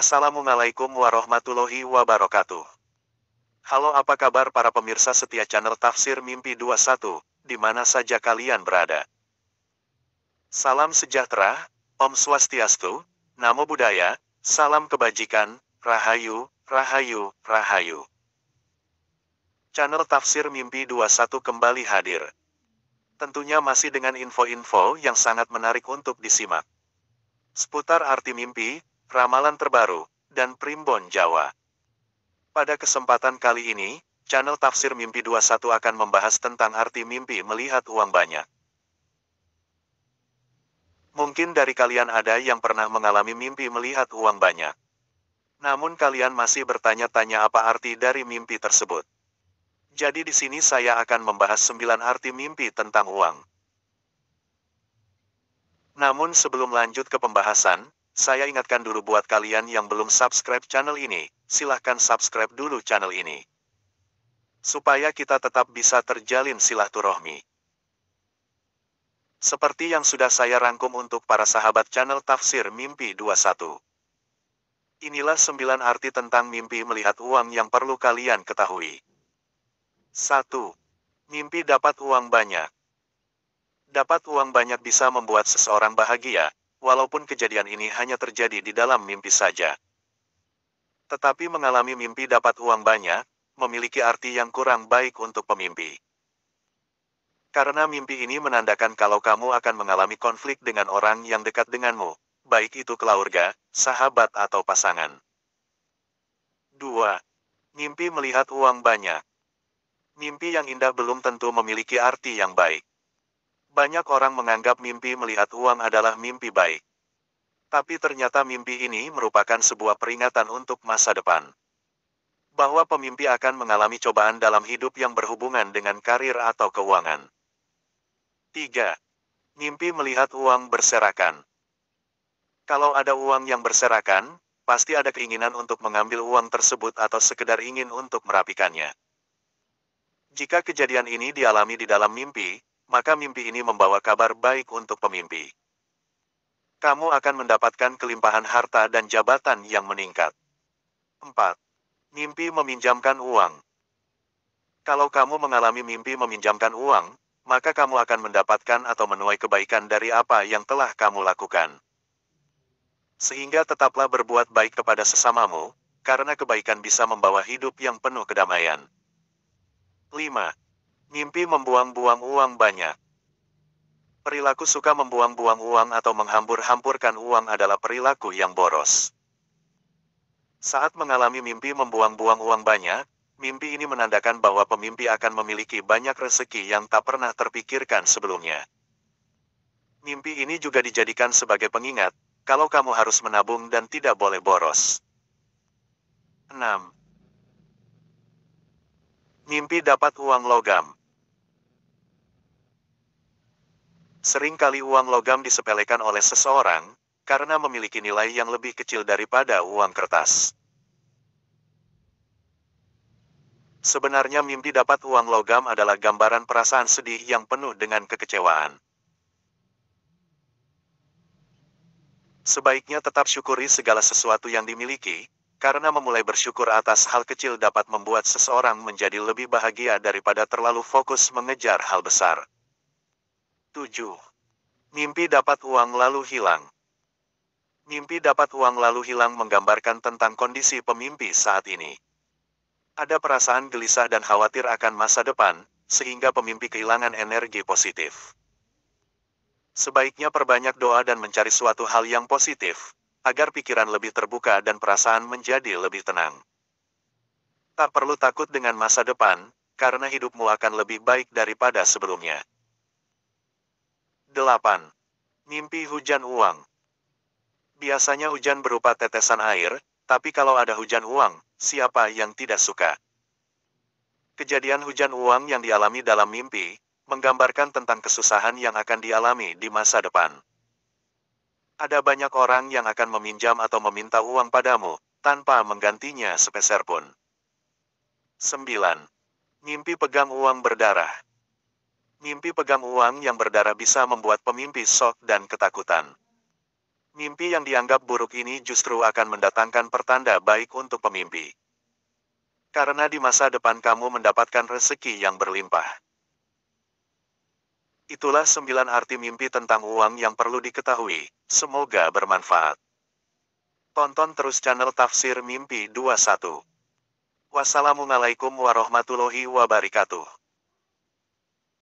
Assalamualaikum warahmatullahi wabarakatuh. Halo apa kabar para pemirsa setia channel Tafsir Mimpi 21, di mana saja kalian berada. Salam sejahtera, Om Swastiastu, Namo Buddhaya, Salam Kebajikan, Rahayu, Rahayu, Rahayu. Channel Tafsir Mimpi 21 kembali hadir. Tentunya masih dengan info-info yang sangat menarik untuk disimak. Seputar arti mimpi, ramalan terbaru, dan primbon Jawa. Pada kesempatan kali ini, channel Tafsir Mimpi 21 akan membahas tentang arti mimpi melihat uang banyak. Mungkin dari kalian ada yang pernah mengalami mimpi melihat uang banyak. Namun kalian masih bertanya-tanya apa arti dari mimpi tersebut. Jadi di sini saya akan membahas 9 arti mimpi tentang uang. Namun sebelum lanjut ke pembahasan, saya ingatkan dulu buat kalian yang belum subscribe channel ini, silahkan subscribe dulu channel ini. Supaya kita tetap bisa terjalin silaturahmi. Seperti yang sudah saya rangkum untuk para sahabat channel Tafsir Mimpi 21. Inilah 9 arti tentang mimpi melihat uang yang perlu kalian ketahui. 1. Mimpi dapat uang banyak. Dapat uang banyak bisa membuat seseorang bahagia, walaupun kejadian ini hanya terjadi di dalam mimpi saja. Tetapi mengalami mimpi dapat uang banyak, memiliki arti yang kurang baik untuk pemimpi. Karena mimpi ini menandakan kalau kamu akan mengalami konflik dengan orang yang dekat denganmu, baik itu keluarga, sahabat atau pasangan. 2. Mimpi melihat uang banyak. Mimpi yang indah belum tentu memiliki arti yang baik. Banyak orang menganggap mimpi melihat uang adalah mimpi baik. Tapi ternyata mimpi ini merupakan sebuah peringatan untuk masa depan. Bahwa pemimpi akan mengalami cobaan dalam hidup yang berhubungan dengan karir atau keuangan. 3. Mimpi melihat uang berserakan. Kalau ada uang yang berserakan, pasti ada keinginan untuk mengambil uang tersebut atau sekedar ingin untuk merapikannya. Jika kejadian ini dialami di dalam mimpi, maka mimpi ini membawa kabar baik untuk pemimpi. Kamu akan mendapatkan kelimpahan harta dan jabatan yang meningkat. 4. Mimpi meminjamkan uang. Kalau kamu mengalami mimpi meminjamkan uang, maka kamu akan mendapatkan atau menuai kebaikan dari apa yang telah kamu lakukan. Sehingga tetaplah berbuat baik kepada sesamamu, karena kebaikan bisa membawa hidup yang penuh kedamaian. 5. Mimpi membuang-buang uang banyak. Perilaku suka membuang-buang uang atau menghambur-hamburkan uang adalah perilaku yang boros. Saat mengalami mimpi membuang-buang uang banyak, mimpi ini menandakan bahwa pemimpi akan memiliki banyak rezeki yang tak pernah terpikirkan sebelumnya. Mimpi ini juga dijadikan sebagai pengingat, kalau kamu harus menabung dan tidak boleh boros. 6. Mimpi dapat uang logam. Seringkali uang logam disepelekan oleh seseorang, karena memiliki nilai yang lebih kecil daripada uang kertas. Sebenarnya mimpi dapat uang logam adalah gambaran perasaan sedih yang penuh dengan kekecewaan. Sebaiknya tetap syukuri segala sesuatu yang dimiliki, karena memulai bersyukur atas hal kecil dapat membuat seseorang menjadi lebih bahagia daripada terlalu fokus mengejar hal besar. 7. Mimpi dapat uang lalu hilang. Mimpi dapat uang lalu hilang menggambarkan tentang kondisi pemimpi saat ini. Ada perasaan gelisah dan khawatir akan masa depan, sehingga pemimpi kehilangan energi positif. Sebaiknya perbanyak doa dan mencari suatu hal yang positif, agar pikiran lebih terbuka dan perasaan menjadi lebih tenang. Tak perlu takut dengan masa depan, karena hidupmu akan lebih baik daripada sebelumnya. 8. Mimpi hujan uang. Biasanya hujan berupa tetesan air, tapi kalau ada hujan uang, siapa yang tidak suka? Kejadian hujan uang yang dialami dalam mimpi, menggambarkan tentang kesusahan yang akan dialami di masa depan. Ada banyak orang yang akan meminjam atau meminta uang padamu, tanpa menggantinya sepeser pun. 9. Mimpi pegang uang berdarah. Mimpi pegang uang yang berdarah bisa membuat pemimpi sok dan ketakutan. Mimpi yang dianggap buruk ini justru akan mendatangkan pertanda baik untuk pemimpi. Karena di masa depan kamu mendapatkan rezeki yang berlimpah. Itulah sembilan arti mimpi tentang uang yang perlu diketahui. Semoga bermanfaat. Tonton terus channel Tafsir Mimpi 21. Wassalamualaikum warahmatullahi wabarakatuh.